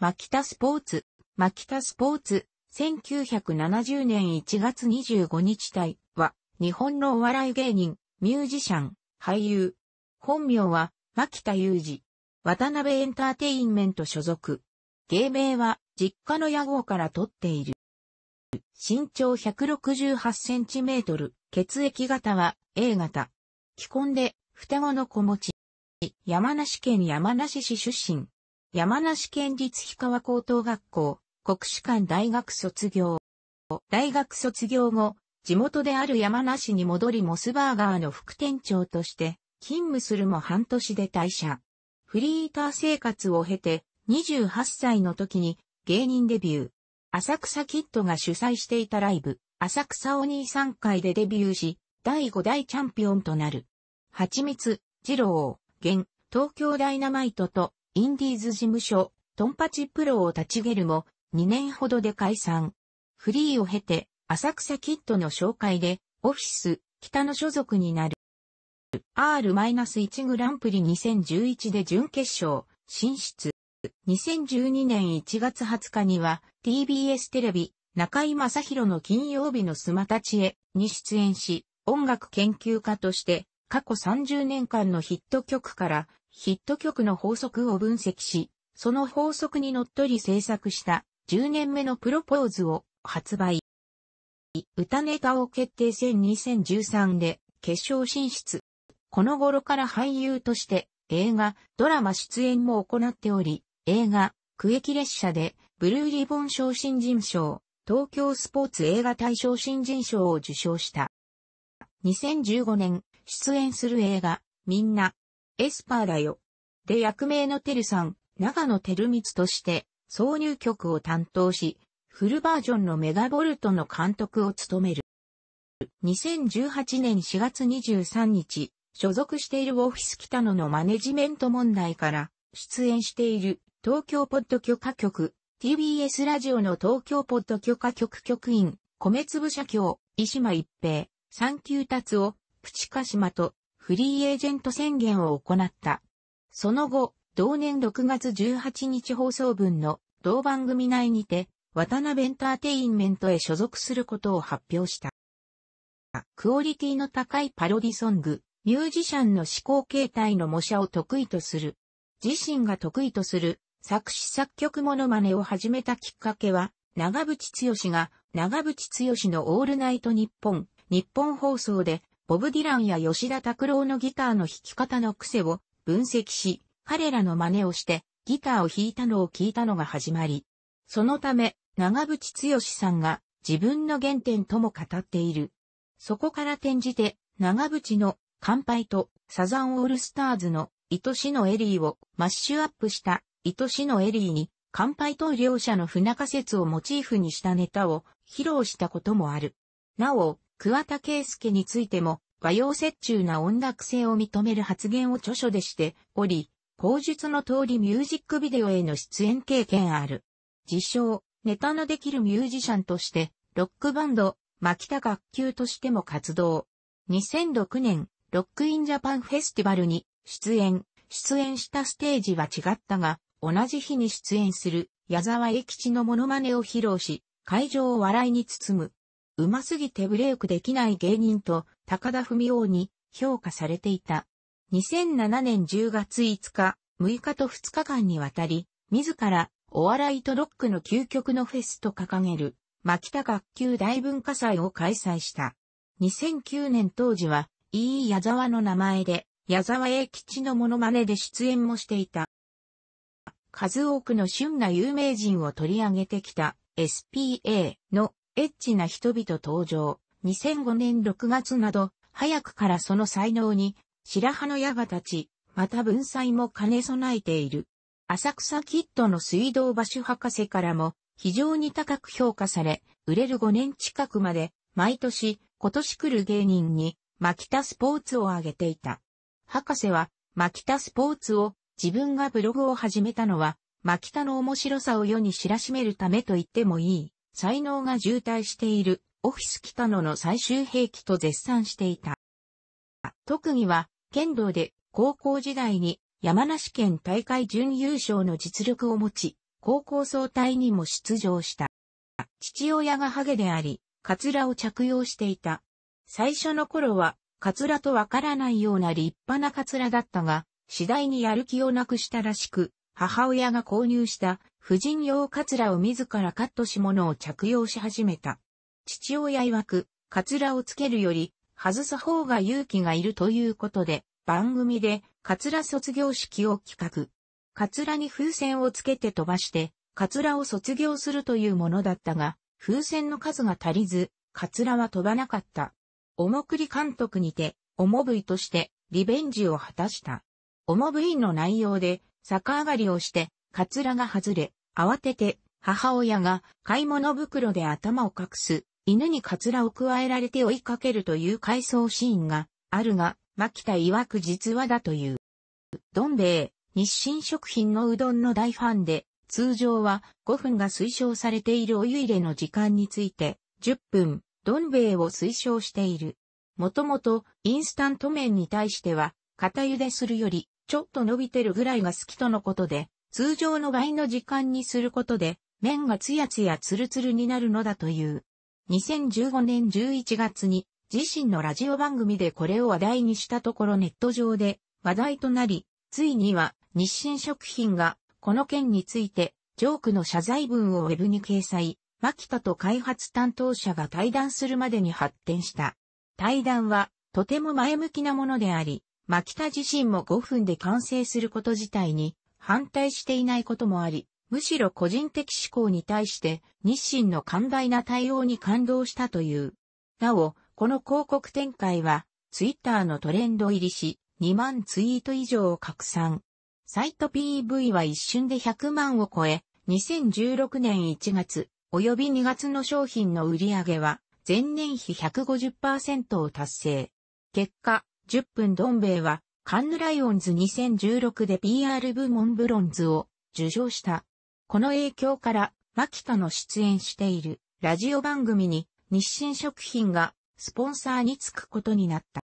マキタスポーツ、マキタスポーツ、1970年1月25日体は、日本のお笑い芸人、ミュージシャン、俳優。本名は、牧田ー二。渡辺エンターテインメント所属。芸名は、実家の屋号から取っている。身長168センチメートル、血液型は A 型。既婚で、双子の子持ち。山梨県山梨市出身。山梨県立氷川高等学校、国士館大学卒業。大学卒業後、地元である山梨に戻りモスバーガーの副店長として勤務するも半年で退社。フリーター生活を経て28歳の時に芸人デビュー。浅草キッドが主催していたライブ、浅草お兄さん会でデビューし、第5代チャンピオンとなる。蜂蜜、二郎、現、東京ダイナマイトとインディーズ事務所、トンパチプロを立ち上げるも、2年ほどで解散。フリーを経て、浅草キッドの紹介で、オフィス、北の所属になる。R-1 グランプリ2011で準決勝、進出。2012年1月20日には、TBS テレビ、中井正宏の金曜日のスマタチへに出演し、音楽研究家として、過去30年間のヒット曲からヒット曲の法則を分析し、その法則にのっとり制作した10年目のプロポーズを発売。歌ネタを決定戦2013で決勝進出。この頃から俳優として映画、ドラマ出演も行っており、映画、区域列車でブルーリボン賞新人賞、東京スポーツ映画大賞新人賞を受賞した。2015年、出演する映画、みんな、エスパーラよ。で役名のテルさん、長野テルミツとして挿入曲を担当し、フルバージョンのメガボルトの監督を務める。2018年4月23日、所属しているオフィス北野のマネジメント問題から出演している東京ポッド許可局、TBS ラジオの東京ポッド許可局局員、米粒社協、石間一平、三級達夫、プチカシマとフリーエージェント宣言を行った。その後、同年6月18日放送分の同番組内にて、渡辺エンターテインメントへ所属することを発表した。クオリティの高いパロディソング、ミュージシャンの思考形態の模写を得意とする。自身が得意とする作詞作曲モノマネを始めたきっかけは、長渕剛が長渕剛のオールナイト日本、日本放送でボブ・ディランや吉田拓郎のギターの弾き方の癖を分析し、彼らの真似をしてギターを弾いたのを聞いたのが始まり、そのため長渕剛さんが自分の原点とも語っている。そこから転じて長渕の乾杯とサザンオールスターズの愛しのエリーをマッシュアップした愛しのエリーに乾杯と両者の不仲説をモチーフにしたネタを披露したこともある。なお、桑田圭介についても、和洋折衷な音楽性を認める発言を著書でしており、口述の通りミュージックビデオへの出演経験ある。自称、ネタのできるミュージシャンとして、ロックバンド、牧田学級としても活動。2006年、ロックインジャパンフェスティバルに出演。出演したステージは違ったが、同じ日に出演する矢沢永吉のモノマネを披露し、会場を笑いに包む。うますぎてブレイクできない芸人と高田文夫に評価されていた。2007年10月5日、6日と2日間にわたり、自らお笑いとロックの究極のフェスと掲げる、牧田学級大文化祭を開催した。2009年当時は、いい矢沢の名前で、矢沢永吉のモノマネで出演もしていた。数多くの旬な有名人を取り上げてきた SPA のエッチな人々登場、2005年6月など、早くからその才能に、白羽の矢が立ち、また文才も兼ね備えている。浅草キッドの水道橋博士からも、非常に高く評価され、売れる5年近くまで、毎年、今年来る芸人に、牧田スポーツを挙げていた。博士は、牧田スポーツを、自分がブログを始めたのは、牧田の面白さを世に知らしめるためと言ってもいい。才能が渋滞しているオフィス北野の最終兵器と絶賛していた。特技は剣道で高校時代に山梨県大会準優勝の実力を持ち、高校総体にも出場した。父親がハゲであり、カツラを着用していた。最初の頃は、カツラとわからないような立派なカツラだったが、次第にやる気をなくしたらしく、母親が購入した婦人用カツラを自らカットし物を着用し始めた。父親曰く、カツラをつけるより、外す方が勇気がいるということで、番組で、カツラ卒業式を企画。カツラに風船をつけて飛ばして、カツラを卒業するというものだったが、風船の数が足りず、カツラは飛ばなかった。重栗り監督にて、重部ぶいとして、リベンジを果たした。重部ぶいの内容で、逆上がりをして、カツラが外れ、慌てて、母親が買い物袋で頭を隠す、犬にカツラを加えられて追いかけるという回想シーンがあるが、牧田曰く実話だという。どん兵衛、日清食品のうどんの大ファンで、通常は5分が推奨されているお湯入れの時間について、10分、どん兵衛を推奨している。もともと、インスタント麺に対しては、片茹でするより、ちょっと伸びてるぐらいが好きとのことで、通常の倍の時間にすることで、麺がツヤツヤツルツルになるのだという。2015年11月に自身のラジオ番組でこれを話題にしたところネット上で話題となり、ついには日清食品がこの件についてジョークの謝罪文をウェブに掲載、牧田と開発担当者が対談するまでに発展した。対談はとても前向きなものであり、牧田自身も5分で完成すること自体に反対していないこともあり、むしろ個人的思考に対して日清の寛大な対応に感動したという。なお、この広告展開は、ツイッターのトレンド入りし、2万ツイート以上を拡散。サイト PV は一瞬で100万を超え、2016年1月、及び2月の商品の売り上げは、前年比150%を達成。結果、10分どん兵衛は、カンヌライオンズ2016で PR 部門ブロンズを受賞した。この影響から、牧田の出演しているラジオ番組に日清食品がスポンサーにつくことになった。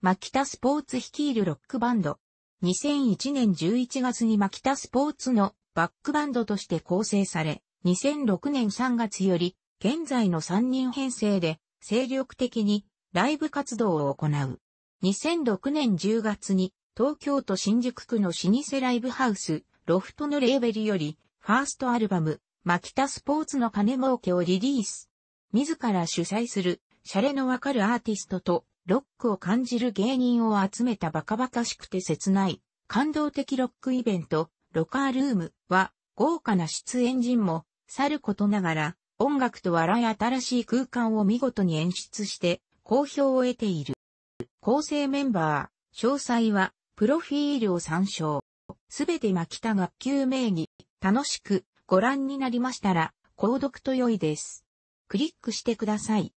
牧田スポーツ率いるロックバンド。2001年11月に牧田スポーツのバックバンドとして構成され、2006年3月より現在の3人編成で精力的にライブ活動を行う。2006年10月に東京都新宿区の老舗ライブハウス、ロフトのレーベルより、ファーストアルバム、マキタスポーツの金儲けをリリース。自ら主催する、シャレのわかるアーティストと、ロックを感じる芸人を集めたバカバカしくて切ない、感動的ロックイベント、ロカールームは、豪華な出演陣も、さることながら、音楽と笑い新しい空間を見事に演出して、好評を得ている。構成メンバー、詳細は、プロフィールを参照。すべて巻田学級名義、楽しくご覧になりましたら、購読と良いです。クリックしてください。